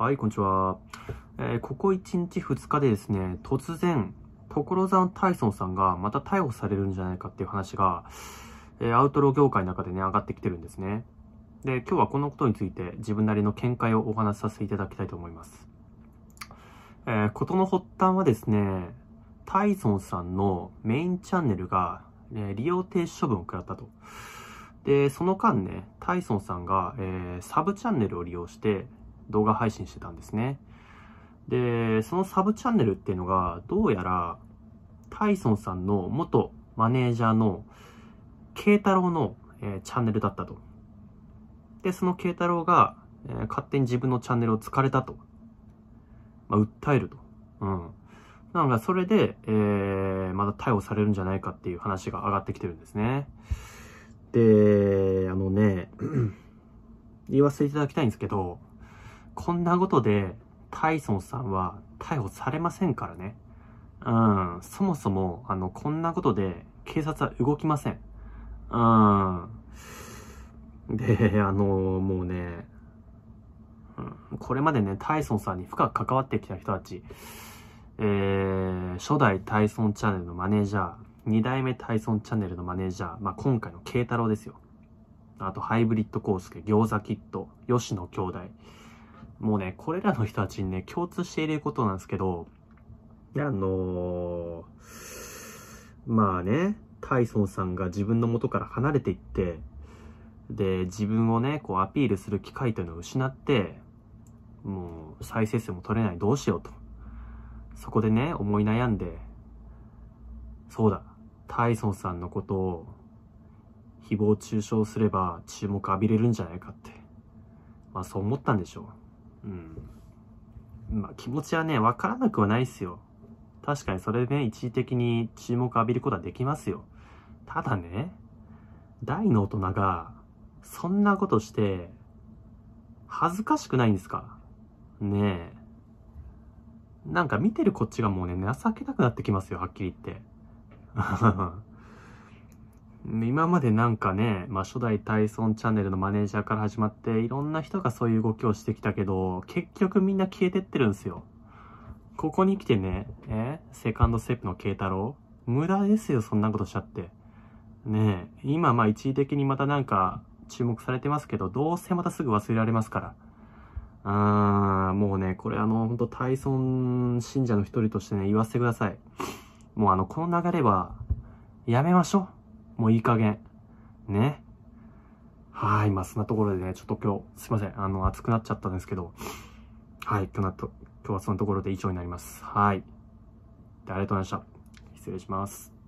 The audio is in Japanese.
はい、こんにちは。えー、ここ1日2日でですね、突然、所沢タイソンさんがまた逮捕されるんじゃないかっていう話が、えー、アウトロー業界の中でね、上がってきてるんですね。で、今日はこのことについて自分なりの見解をお話しさせていただきたいと思います。えー、ことの発端はですね、タイソンさんのメインチャンネルが、ね、利用停止処分を食らったと。で、その間ね、タイソンさんが、えー、サブチャンネルを利用して、動画配信してたんですね。で、そのサブチャンネルっていうのが、どうやら、タイソンさんの元マネージャーの慶太郎の、えー、チャンネルだったと。で、その慶太郎が、えー、勝手に自分のチャンネルを突かれたと。まあ、訴えると。うん。なんか、それで、えー、まだ逮捕されるんじゃないかっていう話が上がってきてるんですね。で、あのね、言わせていただきたいんですけど、こんなことで、タイソンさんは逮捕されませんからね。うん、そもそも、あの、こんなことで、警察は動きません。うん。で、あの、もうね、うん、これまでね、タイソンさんに深く関わってきた人たち、えー、初代タイソンチャンネルのマネージャー、二代目タイソンチャンネルのマネージャー、まあ、今回の慶太郎ですよ。あと、ハイブリッドコースケ、餃子キット、吉野兄弟、もうね、これらの人たちにね、共通していることなんですけど、あのー、まあね、タイソンさんが自分の元から離れていって、で、自分をね、こうアピールする機会というのを失って、もう再生数も取れない、どうしようと。そこでね、思い悩んで、そうだ、タイソンさんのことを誹謗中傷すれば注目浴びれるんじゃないかって。まあそう思ったんでしょう。うん。まあ、気持ちはね、わからなくはないですよ。確かにそれでね、一時的に注目浴びることはできますよ。ただね、大の大人が、そんなことして、恥ずかしくないんですかねえ。なんか見てるこっちがもうね、情けなくなってきますよ、はっきり言って。今までなんかね、まあ、初代タイソンチャンネルのマネージャーから始まって、いろんな人がそういう動きをしてきたけど、結局みんな消えてってるんですよ。ここに来てね、えセカンドステップの慶太郎無駄ですよ、そんなことしちゃって。ねえ、今まあ一時的にまたなんか注目されてますけど、どうせまたすぐ忘れられますから。あー、もうね、これあの、本当タイソン信者の一人としてね、言わせてください。もうあの、この流れは、やめましょう。もういい加減。ね。はい、まあそんなところでね、ちょっと今日、すいません、あの、熱くなっちゃったんですけど、はい、今日と、今日はそのところで以上になります。はい。でありがとうございました。失礼します。